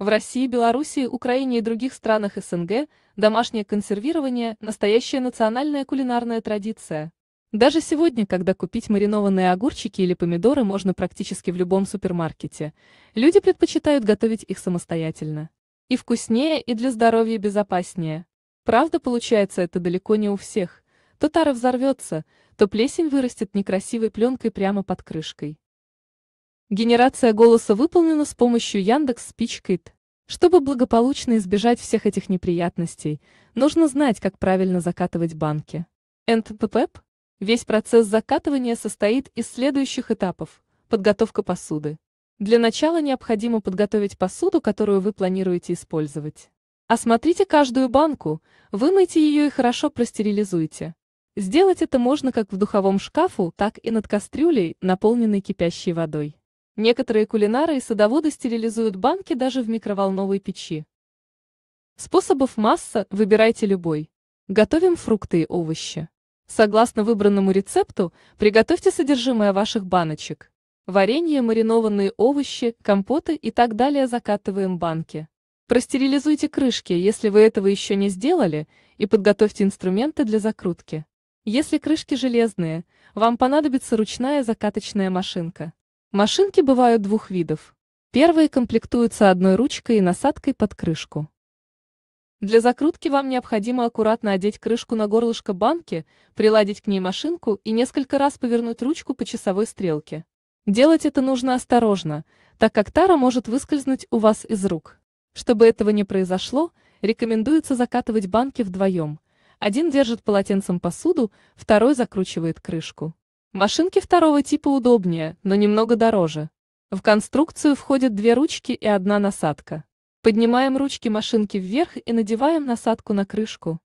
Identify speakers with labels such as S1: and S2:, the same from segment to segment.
S1: В России, Белоруссии, Украине и других странах СНГ домашнее консервирование – настоящая национальная кулинарная традиция. Даже сегодня, когда купить маринованные огурчики или помидоры можно практически в любом супермаркете, люди предпочитают готовить их самостоятельно. И вкуснее, и для здоровья безопаснее. Правда, получается это далеко не у всех. То тара взорвется, то плесень вырастет некрасивой пленкой прямо под крышкой. Генерация голоса выполнена с помощью Яндекс Спичкит. Чтобы благополучно избежать всех этих неприятностей, нужно знать, как правильно закатывать банки. НТПП? Весь процесс закатывания состоит из следующих этапов. Подготовка посуды. Для начала необходимо подготовить посуду, которую вы планируете использовать. Осмотрите каждую банку, вымойте ее и хорошо простерилизуйте. Сделать это можно как в духовом шкафу, так и над кастрюлей, наполненной кипящей водой. Некоторые кулинары и садоводы стерилизуют банки даже в микроволновой печи. Способов масса, выбирайте любой. Готовим фрукты и овощи. Согласно выбранному рецепту, приготовьте содержимое ваших баночек. Варенье, маринованные овощи, компоты и так далее закатываем банки. Простерилизуйте крышки, если вы этого еще не сделали, и подготовьте инструменты для закрутки. Если крышки железные, вам понадобится ручная закаточная машинка. Машинки бывают двух видов. Первые комплектуются одной ручкой и насадкой под крышку. Для закрутки вам необходимо аккуратно одеть крышку на горлышко банки, приладить к ней машинку и несколько раз повернуть ручку по часовой стрелке. Делать это нужно осторожно, так как тара может выскользнуть у вас из рук. Чтобы этого не произошло, рекомендуется закатывать банки вдвоем. Один держит полотенцем посуду, второй закручивает крышку. Машинки второго типа удобнее, но немного дороже. В конструкцию входят две ручки и одна насадка. Поднимаем ручки машинки вверх и надеваем насадку на крышку.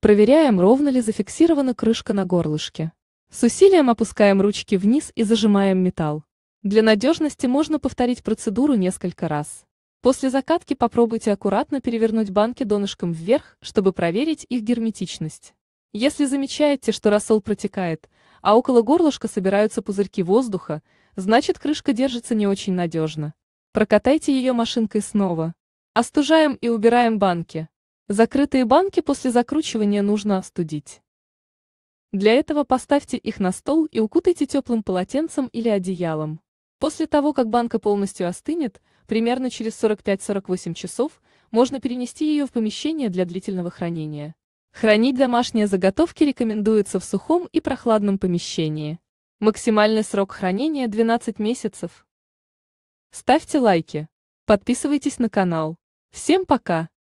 S1: Проверяем, ровно ли зафиксирована крышка на горлышке. С усилием опускаем ручки вниз и зажимаем металл. Для надежности можно повторить процедуру несколько раз. После закатки попробуйте аккуратно перевернуть банки донышком вверх, чтобы проверить их герметичность. Если замечаете, что рассол протекает – а около горлышка собираются пузырьки воздуха, значит крышка держится не очень надежно. Прокатайте ее машинкой снова. Остужаем и убираем банки. Закрытые банки после закручивания нужно остудить. Для этого поставьте их на стол и укутайте теплым полотенцем или одеялом. После того, как банка полностью остынет, примерно через 45-48 часов, можно перенести ее в помещение для длительного хранения. Хранить домашние заготовки рекомендуется в сухом и прохладном помещении. Максимальный срок хранения 12 месяцев. Ставьте лайки. Подписывайтесь на канал. Всем пока!